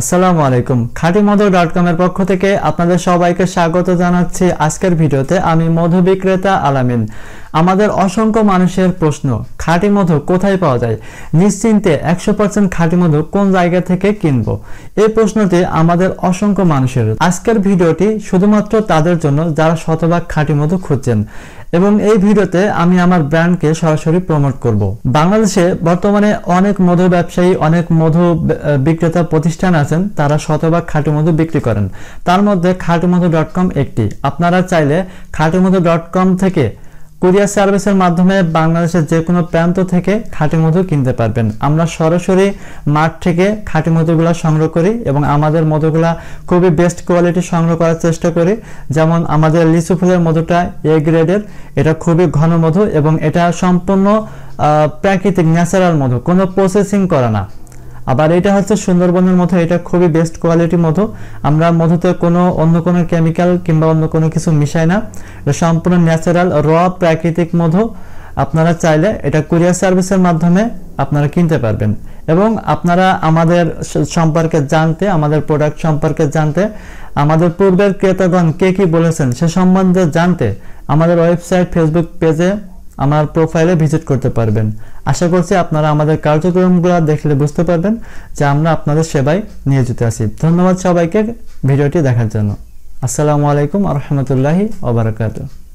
আসসালামু আলাইকুম খাঁটি মধু ডট কমের পক্ষ থেকে আপনাদের সবাইকে স্বাগত জানাচ্ছি আজকের ভিডিওতে আমি মধু বিক্রেতা আলামিন আমাদের অসংখ্য মানুষের প্রশ্ন খাঁটি মধু কোথায় পাওয়া যায় নিশ্চিন্তে একশো পার্সেন্ট খাঁটি মধু কোন জায়গা থেকে কিনবো এই প্রশ্নটি আমাদের অসংখ্য মানুষের আজকের ভিডিওটি শুধুমাত্র তাদের জন্য যারা শতভাগ খাঁটি মধু খুঁজছেন এবং এই ভিডিওতে আমি আমার ব্র্যান্ডকে সরাসরি প্রমোট করব বাংলাদেশে বর্তমানে অনেক মধু ব্যবসায়ী অনেক মধু বিক্রেতা প্রতিষ্ঠান আছেন তারা শতভাগ খাঁটি মধু বিক্রি করেন তার মধ্যে খাঁটি মধু ডট কম একটি আপনারা চাইলে খাঁটি মধু ডট কম থেকে কুরিয়ার সার্ভিসের মাধ্যমে বাংলাদেশের যে কোনো প্রান্ত থেকে খাঁটি মধু কিনতে পারবেন আমরা সরাসরি মাঠ থেকে খাঁটি মধুগুলো সংগ্রহ করি এবং আমাদের মধুগুলা খুবই বেস্ট কোয়ালিটি সংগ্রহ করার চেষ্টা করি যেমন আমাদের লিচু ফুলের মধুটা এ গ্রেডের এটা খুবই ঘন মধু এবং এটা সম্পূর্ণ প্রাকৃতিক ন্যাচারাল মধু কোনো প্রসেসিং করা না আবার এটা হচ্ছে সুন্দরবনের মতো এটা খুবই বেস্ট কোয়ালিটি মধু আমরা মধুতে কোনো অন্য কোনো কেমিক্যাল কিংবা অন্য কোনো কিছু মিশাই না এটা সম্পূর্ণ ন্যাচারাল র প্রাকৃতিক মধু আপনারা চাইলে এটা কুরিয়ার সার্ভিসের মাধ্যমে আপনারা কিনতে পারবেন এবং আপনারা আমাদের সম্পর্কে জানতে আমাদের প্রোডাক্ট সম্পর্কে জানতে আমাদের পূর্বের ক্রেতাগণ কে কি বলেছেন সে সম্বন্ধে জানতে আমাদের ওয়েবসাইট ফেসবুক পেজে আমার প্রোফাইলে ভিজিট করতে পারবেন আশা করছি আপনারা আমাদের কার্যক্রমগুলো দেখলে বুঝতে পারবেন যে আমরা আপনাদের সেবায় নিয়োজিত আছি ধন্যবাদ সবাইকে ভিডিওটি দেখার জন্য আসসালামু আলাইকুম আ রহমতুল্লাহি ওবরাকাতু